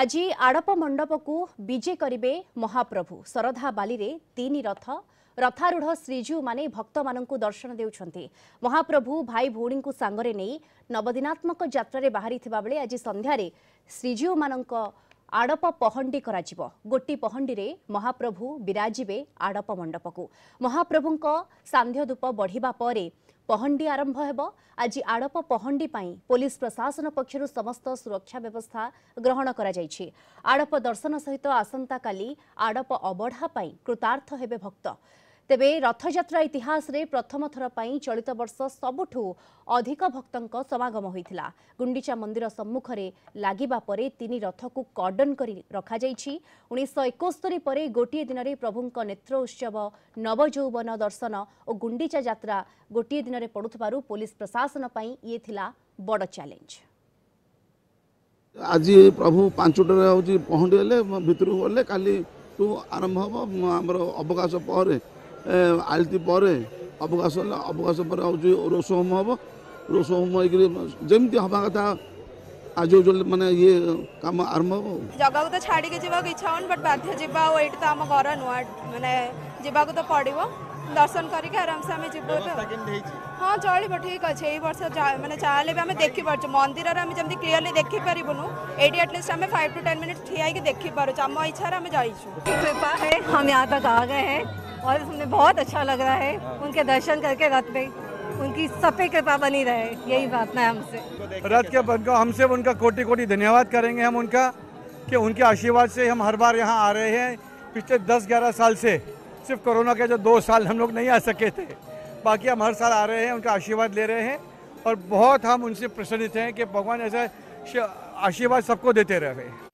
ଆଜି ଆଡ଼ପ ମଣ୍ଡପକୁ ବିଜେ କରିବେ ମହାପ୍ରଭୁ ଶରଧା ବାଲିରେ ତିନି ରଥ ରଥାରୂଢ଼ ଶ୍ରୀଜୀଉମାନେ ଭକ୍ତମାନଙ୍କୁ ଦର୍ଶନ ଦେଉଛନ୍ତି ମହାପ୍ରଭୁ ଭାଇ ଭଉଣୀଙ୍କୁ ସାଙ୍ଗରେ ନେଇ ନବଦିନାତ୍ମକ ଯାତ୍ରାରେ ବାହାରିଥିବା ବେଳେ ଆଜି ସନ୍ଧ୍ୟାରେ ଶ୍ରୀଜୀଉମାନଙ୍କ ଆଡ଼ପ ପହଣ୍ଡି କରାଯିବ ଗୋଟି ପହଣ୍ଡିରେ ମହାପ୍ରଭୁ ବିରାଜିବେ ଆଡ଼ପ ମଣ୍ଡପକୁ ମହାପ୍ରଭୁଙ୍କ ସାନ୍ଧ୍ୟଧୂପ ବଢ଼ିବା ପରେ ପହଣ୍ଡି ଆରମ୍ଭ ହେବ ଆଜି ଆଡ଼ପ ପହଣ୍ଡି ପାଇଁ ପୋଲିସ ପ୍ରଶାସନ ପକ୍ଷରୁ ସମସ୍ତ ସୁରକ୍ଷା ବ୍ୟବସ୍ଥା ଗ୍ରହଣ କରାଯାଇଛି ଆଡ଼ପ ଦର୍ଶନ ସହିତ ଆସନ୍ତାକାଲି ଆଡ଼ପ ଅବଢ଼ା ପାଇଁ କୃତାର୍ଥ ହେବେ ଭକ୍ତ ତେବେ ରଥଯାତ୍ରା ଇତିହାସରେ ପ୍ରଥମ ଥର ପାଇଁ ଚଳିତ ବର୍ଷ ସବୁଠୁ ଅଧିକ ଭକ୍ତଙ୍କ ସମାଗମ ହୋଇଥିଲା ଗୁଣ୍ଡିଚା ମନ୍ଦିର ସମ୍ମୁଖରେ ଲାଗିବା ପରେ ତିନି ରଥକୁ କର୍ଡନ୍ କରି ରଖାଯାଇଛି ଉଣେଇଶହ ଏକସ୍ତରୀ ପରେ ଗୋଟିଏ ଦିନରେ ପ୍ରଭୁଙ୍କ ନେତ୍ର ଉତ୍ସବ ନବଯୌବନ ଦର୍ଶନ ଓ ଗୁଣ୍ଡିଚା ଯାତ୍ରା ଗୋଟିଏ ଦିନରେ ପଡ଼ୁଥିବାରୁ ପୋଲିସ ପ୍ରଶାସନ ପାଇଁ ଇଏ ଥିଲା ବଡ଼ ଚ୍ୟାଲେଞ୍ଜ ଆଜି ପ୍ରଭୁ ପାଞ୍ଚଟାରେ ହେଉଛି ପହଞ୍ଚିଗଲେ ଭିତରକୁ ଗଲେ କାଲିଠୁ ଆରମ୍ଭ ହେବ ଆମର ଅବକାଶ ପରେ आलती पर अवकाश अवकाश पर रोष होम हम रोष होम होमती हवा कथा आज मानते ये कम आरंभ हम जगह तो छाड़ी जावाक इच्छा होन बट बाध्य तो आम घर नुआ मैंने जावाक तो पड़ो दर्शन करके आराम से आम जब तो हाँ चलो ठीक अच्छे यही वर्ष मैंने चाहे भी आम देखी पार्चे मंदिर जमी क्लीयरली देखी पार्बुनु ये एटलिस्ट आम फाइव टू टेन मिनिट ठिया देखी पार्चे आम इच्छा आम जाइ कृपा है हम यहाँ तक आ गए हैं और हमें बहुत अच्छा लग रहा है हाँ। उनके दर्शन करके रथ में उनकी सफे कृपा बनी रहे यही प्रार्थना है हमसे रथ के बनकर हमसे उनका कोटि कोटि धन्यवाद करेंगे हम उनका कि उनके आशीर्वाद से हम हर बार यहाँ आ रहे हैं पिछले दस ग्यारह साल से सिर्फ कोरोना के जो दो साल हम लोग नहीं आ सके थे बाकी हम हर साल आ रहे हैं उनका आशीर्वाद ले रहे हैं और बहुत हम उनसे प्रसन्नित हैं कि भगवान ऐसा आशीर्वाद सबको देते रहे